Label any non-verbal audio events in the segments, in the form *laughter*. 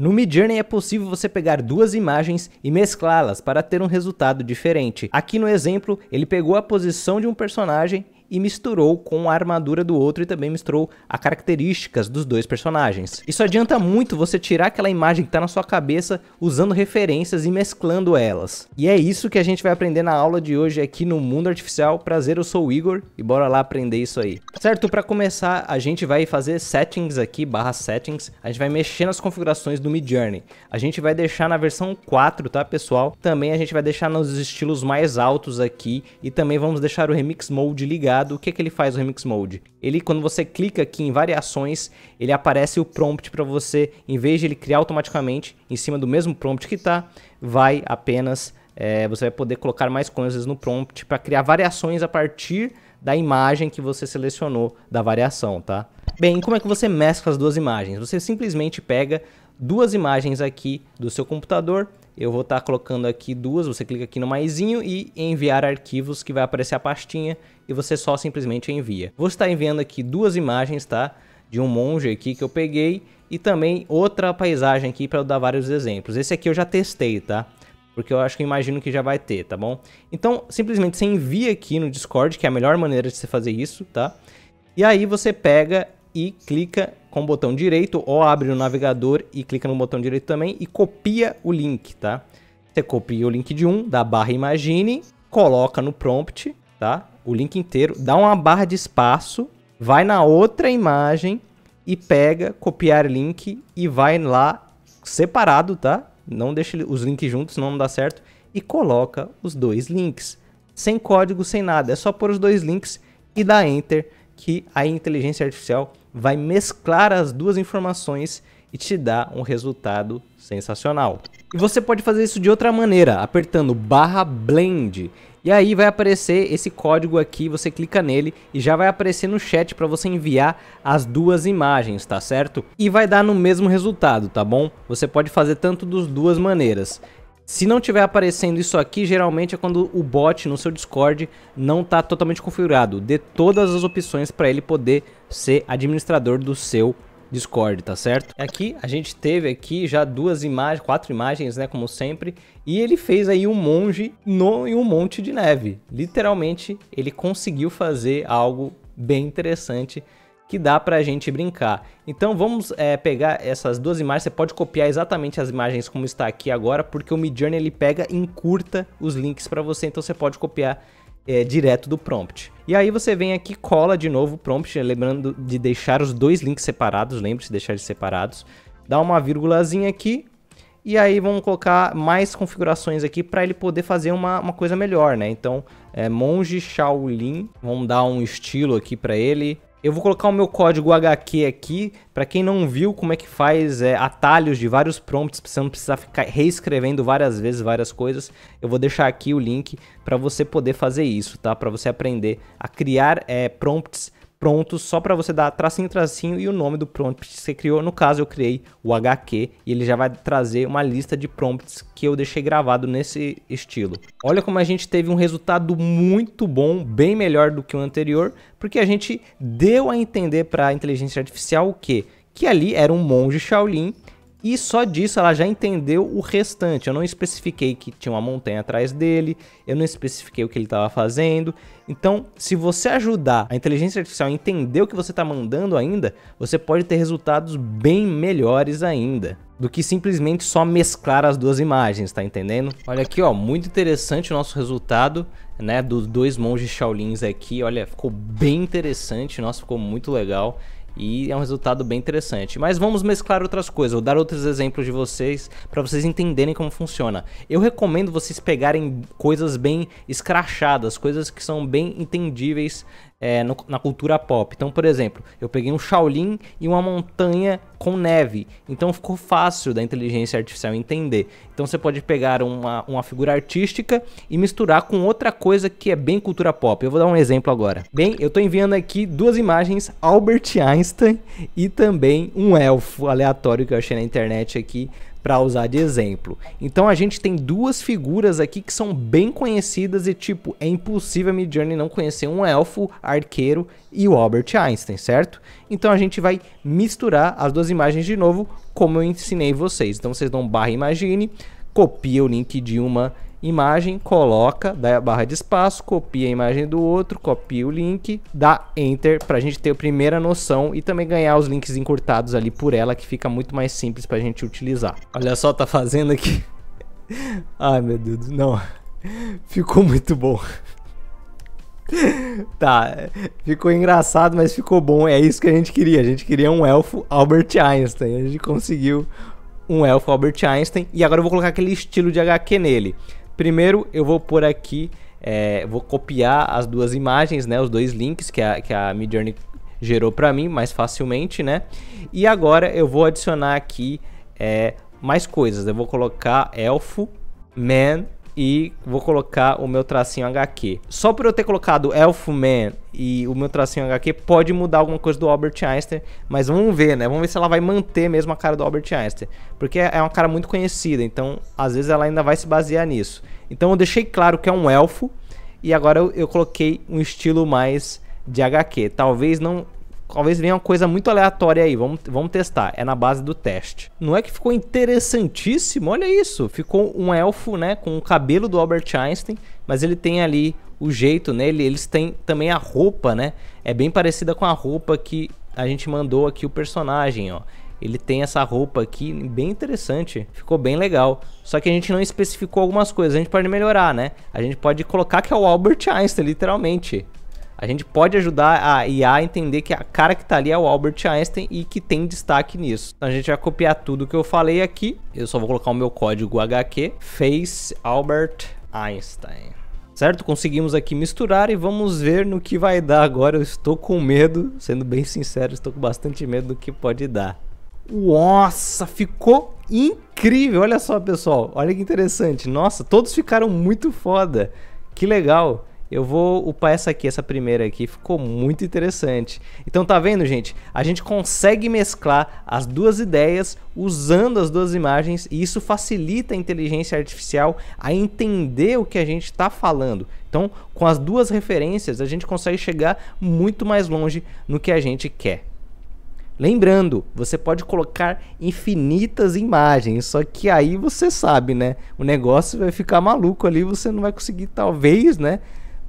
No Midjourney é possível você pegar duas imagens e mesclá-las para ter um resultado diferente. Aqui no exemplo, ele pegou a posição de um personagem e misturou com a armadura do outro e também misturou as características dos dois personagens. Isso adianta muito você tirar aquela imagem que está na sua cabeça usando referências e mesclando elas. E é isso que a gente vai aprender na aula de hoje aqui no Mundo Artificial. Prazer, eu sou o Igor e bora lá aprender isso aí. Certo, para começar a gente vai fazer settings aqui, barra settings, a gente vai mexer nas configurações do Midjourney. A gente vai deixar na versão 4, tá pessoal? Também a gente vai deixar nos estilos mais altos aqui e também vamos deixar o Remix Mode ligado configurado, o que, que ele faz o Remix Mode? Ele, quando você clica aqui em variações, ele aparece o prompt para você, em vez de ele criar automaticamente, em cima do mesmo prompt que está, vai apenas, é, você vai poder colocar mais coisas no prompt para criar variações a partir da imagem que você selecionou da variação, tá? Bem, como é que você mescla as duas imagens? Você simplesmente pega duas imagens aqui do seu computador, eu vou estar tá colocando aqui duas, você clica aqui no maisinho e enviar arquivos que vai aparecer a pastinha e você só simplesmente envia. Vou estar enviando aqui duas imagens, tá? De um monge aqui que eu peguei e também outra paisagem aqui para eu dar vários exemplos. Esse aqui eu já testei, tá? Porque eu acho que eu imagino que já vai ter, tá bom? Então, simplesmente você envia aqui no Discord, que é a melhor maneira de você fazer isso, tá? E aí você pega e clica com o botão direito ou abre o navegador e clica no botão direito também e copia o link, tá? Você copia o link de um da barra Imagine, coloca no prompt, tá? O link inteiro, dá uma barra de espaço, vai na outra imagem e pega copiar link e vai lá separado, tá? Não deixa os links juntos, senão não dá certo e coloca os dois links. Sem código, sem nada, é só pôr os dois links e dar enter que a inteligência artificial vai mesclar as duas informações e te dar um resultado sensacional. E você pode fazer isso de outra maneira, apertando barra blend. E aí vai aparecer esse código aqui, você clica nele e já vai aparecer no chat para você enviar as duas imagens, tá certo? E vai dar no mesmo resultado, tá bom? Você pode fazer tanto das duas maneiras. Se não tiver aparecendo isso aqui, geralmente é quando o bot no seu Discord não está totalmente configurado. Dê todas as opções para ele poder ser administrador do seu Discord, tá certo? Aqui a gente teve aqui já duas imagens, quatro imagens, né, como sempre, e ele fez aí um monge no, em um monte de neve. Literalmente, ele conseguiu fazer algo bem interessante que dá para a gente brincar. Então vamos é, pegar essas duas imagens, você pode copiar exatamente as imagens como está aqui agora, porque o Midjourney ele pega e encurta os links para você, então você pode copiar é, direto do prompt. E aí você vem aqui, cola de novo o prompt, lembrando de deixar os dois links separados, lembre-se de deixar eles separados, dá uma vírgulazinha aqui, e aí vamos colocar mais configurações aqui para ele poder fazer uma, uma coisa melhor, né? Então, é, monge Shaolin, vamos dar um estilo aqui para ele, eu vou colocar o meu código HQ aqui, para quem não viu como é que faz é, atalhos de vários prompts, para você não precisar ficar reescrevendo várias vezes várias coisas. Eu vou deixar aqui o link para você poder fazer isso, tá? Para você aprender a criar é, prompts prontos só para você dar tracinho, tracinho e o nome do prompt que você criou. No caso, eu criei o HQ e ele já vai trazer uma lista de prompts que eu deixei gravado nesse estilo. Olha como a gente teve um resultado muito bom, bem melhor do que o anterior, porque a gente deu a entender para a inteligência artificial o quê? Que ali era um monge Shaolin e só disso ela já entendeu o restante. Eu não especifiquei que tinha uma montanha atrás dele, eu não especifiquei o que ele estava fazendo. Então, se você ajudar a inteligência artificial a entender o que você está mandando ainda, você pode ter resultados bem melhores ainda do que simplesmente só mesclar as duas imagens, tá entendendo? Olha aqui, ó, muito interessante o nosso resultado, né, dos dois monges Shaolins aqui. Olha, ficou bem interessante, nossa, ficou muito legal. E é um resultado bem interessante. Mas vamos mesclar outras coisas, vou dar outros exemplos de vocês para vocês entenderem como funciona. Eu recomendo vocês pegarem coisas bem escrachadas, coisas que são bem entendíveis é, no, na cultura pop. Então, por exemplo, eu peguei um Shaolin e uma montanha com neve. Então ficou fácil da inteligência artificial entender. Então você pode pegar uma, uma figura artística e misturar com outra coisa que é bem cultura pop. Eu vou dar um exemplo agora. Bem, eu estou enviando aqui duas imagens, Albert Einstein e também um elfo aleatório que eu achei na internet aqui para usar de exemplo. Então a gente tem duas figuras aqui que são bem conhecidas e tipo, é impossível a Midjourney não conhecer um elfo, arqueiro e o Albert Einstein, certo? Então a gente vai misturar as duas imagens de novo, como eu ensinei vocês. Então vocês dão barra imagine, copia o link de uma imagem, coloca, dá a barra de espaço, copia a imagem do outro, copia o link, dá enter para a gente ter a primeira noção e também ganhar os links encurtados ali por ela, que fica muito mais simples para a gente utilizar. Olha só, tá fazendo aqui. *laughs* Ai, meu Deus, não. Ficou muito bom. *laughs* tá, ficou engraçado, mas ficou bom. É isso que a gente queria. A gente queria um elfo Albert Einstein. A gente conseguiu um elfo Albert Einstein. E agora eu vou colocar aquele estilo de HQ nele. Primeiro, eu vou por aqui, é, vou copiar as duas imagens, né, os dois links que a, que a Midjourney gerou para mim mais facilmente, né? E agora eu vou adicionar aqui é, mais coisas. Eu vou colocar elfo, man e vou colocar o meu tracinho HQ. Só por eu ter colocado Elfo Man e o meu tracinho HQ pode mudar alguma coisa do Albert Einstein, mas vamos ver, né? Vamos ver se ela vai manter mesmo a cara do Albert Einstein, porque é, é uma cara muito conhecida, então às vezes ela ainda vai se basear nisso. Então eu deixei claro que é um elfo e agora eu, eu coloquei um estilo mais de HQ. Talvez não talvez venha uma coisa muito aleatória aí, vamos, vamos testar. É na base do teste. Não é que ficou interessantíssimo? Olha isso, ficou um elfo, né, com o cabelo do Albert Einstein, mas ele tem ali o jeito nele, eles têm também a roupa, né? É bem parecida com a roupa que a gente mandou aqui o personagem, ó. Ele tem essa roupa aqui, bem interessante, ficou bem legal. Só que a gente não especificou algumas coisas, a gente pode melhorar, né? A gente pode colocar que é o Albert Einstein, literalmente. A gente pode ajudar a IA a entender que a cara que tá ali é o Albert Einstein e que tem destaque nisso. Então a gente vai copiar tudo que eu falei aqui. Eu só vou colocar o meu código HQ, face Albert Einstein. Certo? Conseguimos aqui misturar e vamos ver no que vai dar agora. Eu estou com medo, sendo bem sincero, estou com bastante medo do que pode dar. Nossa, ficou incrível! Olha só, pessoal, olha que interessante. Nossa, todos ficaram muito foda. Que legal. Eu vou upar essa aqui, essa primeira aqui, ficou muito interessante. Então tá vendo, gente? A gente consegue mesclar as duas ideias usando as duas imagens e isso facilita a inteligência artificial a entender o que a gente está falando. Então, com as duas referências, a gente consegue chegar muito mais longe no que a gente quer. Lembrando, você pode colocar infinitas imagens, só que aí você sabe, né? O negócio vai ficar maluco ali, você não vai conseguir, talvez, né?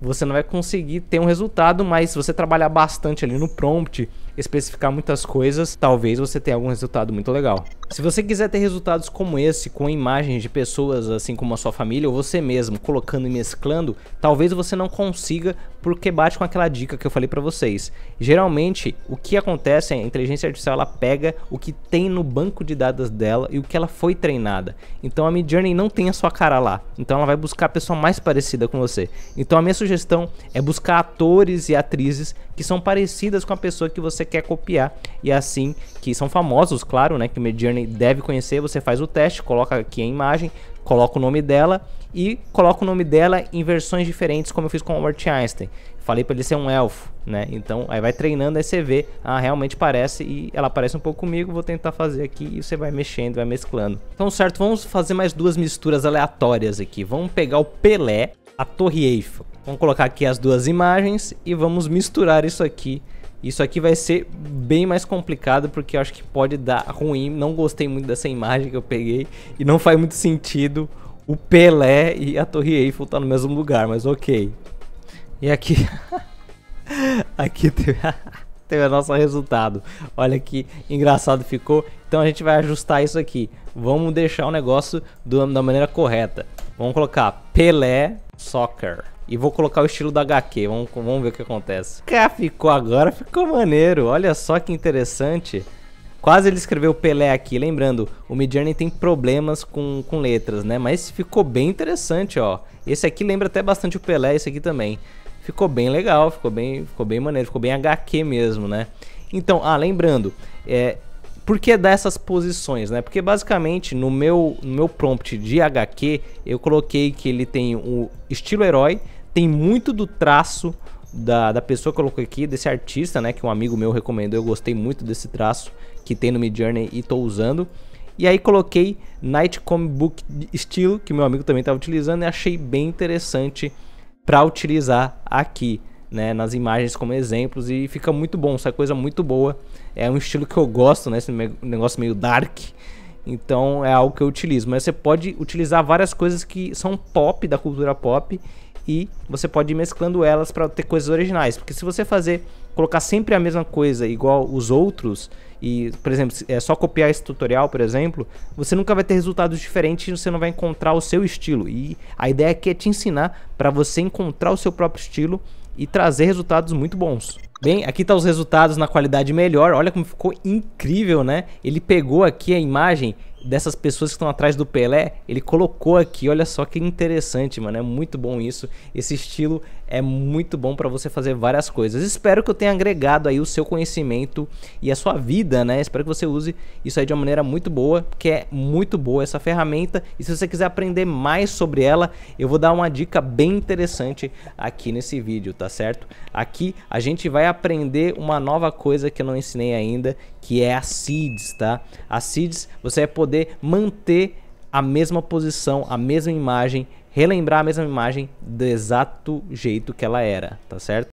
você não vai conseguir ter um resultado, mas se você trabalhar bastante ali no prompt, especificar muitas coisas, talvez você tenha algum resultado muito legal. Se você quiser ter resultados como esse, com imagens de pessoas assim como a sua família ou você mesmo colocando e mesclando, talvez você não consiga porque bate com aquela dica que eu falei para vocês. Geralmente, o que acontece é a inteligência artificial ela pega o que tem no banco de dados dela e o que ela foi treinada. Então a Midjourney não tem a sua cara lá. Então ela vai buscar a pessoa mais parecida com você. Então a minha sugestão é buscar atores e atrizes que são parecidas com a pessoa que você quer copiar. E é assim, que são famosos, claro, né? Que o Midjourney deve conhecer. Você faz o teste, coloca aqui a imagem, coloca o nome dela e coloca o nome dela em versões diferentes, como eu fiz com Albert Einstein. Falei para ele ser um elfo, né? Então aí vai treinando, aí você vê, ah, realmente parece e ela parece um pouco comigo. Vou tentar fazer aqui e você vai mexendo, vai mesclando. Então, certo, vamos fazer mais duas misturas aleatórias aqui. Vamos pegar o Pelé, a Torre Eiffel. Vamos colocar aqui as duas imagens e vamos misturar isso aqui isso aqui vai ser bem mais complicado porque eu acho que pode dar ruim. Não gostei muito dessa imagem que eu peguei e não faz muito sentido o Pelé e a Torre Eiffel tá no mesmo lugar, mas ok. E aqui... *laughs* aqui teve, *laughs* o nosso resultado. Olha que engraçado ficou. Então a gente vai ajustar isso aqui. Vamos deixar o negócio do, da maneira correta. Vamos colocar Pelé Soccer. E vou colocar o estilo da HQ. Vamos, vamos ver o que acontece. Cá ficou agora, ficou maneiro. Olha só que interessante. Quase ele escreveu Pelé aqui. Lembrando, o Midjourney tem problemas com, com letras, né? Mas ficou bem interessante, ó. Esse aqui lembra até bastante o Pelé, esse aqui também. Ficou bem legal, ficou bem, ficou bem maneiro, ficou bem HQ mesmo, né? Então, ah, lembrando, é, por que dar essas posições, né? Porque basicamente no meu, no meu prompt de HQ eu coloquei que ele tem o estilo herói, tem muito do traço da, da pessoa que colocou aqui, desse artista, né? Que um amigo meu recomendou, eu gostei muito desse traço que tem no Mid Journey e tô usando. E aí coloquei Night Comic Book estilo, que meu amigo também estava utilizando, e achei bem interessante para utilizar aqui, né, nas imagens como exemplos, e fica muito bom, essa coisa muito boa. É um estilo que eu gosto, né, esse negócio meio dark. Então é algo que eu utilizo, mas você pode utilizar várias coisas que são pop da cultura pop e você pode ir mesclando elas para ter coisas originais, porque se você fazer colocar sempre a mesma coisa igual os outros e, por exemplo, é só copiar esse tutorial, por exemplo, você nunca vai ter resultados diferentes e você não vai encontrar o seu estilo. E a ideia aqui é te ensinar para você encontrar o seu próprio estilo e trazer resultados muito bons. Bem, aqui tá os resultados na qualidade melhor. Olha como ficou incrível, né? Ele pegou aqui a imagem dessas pessoas que estão atrás do Pelé, ele colocou aqui. Olha só que interessante, mano. É muito bom isso. Esse estilo é muito bom para você fazer várias coisas. Espero que eu tenha agregado aí o seu conhecimento e a sua vida, né? Espero que você use isso aí de uma maneira muito boa, que é muito boa essa ferramenta. E se você quiser aprender mais sobre ela, eu vou dar uma dica bem interessante aqui nesse vídeo, tá certo? Aqui a gente vai aprender uma nova coisa que eu não ensinei ainda, que é a seeds, tá? A seeds você vai poder manter a mesma posição, a mesma imagem relembrar a mesma imagem do exato jeito que ela era, tá certo?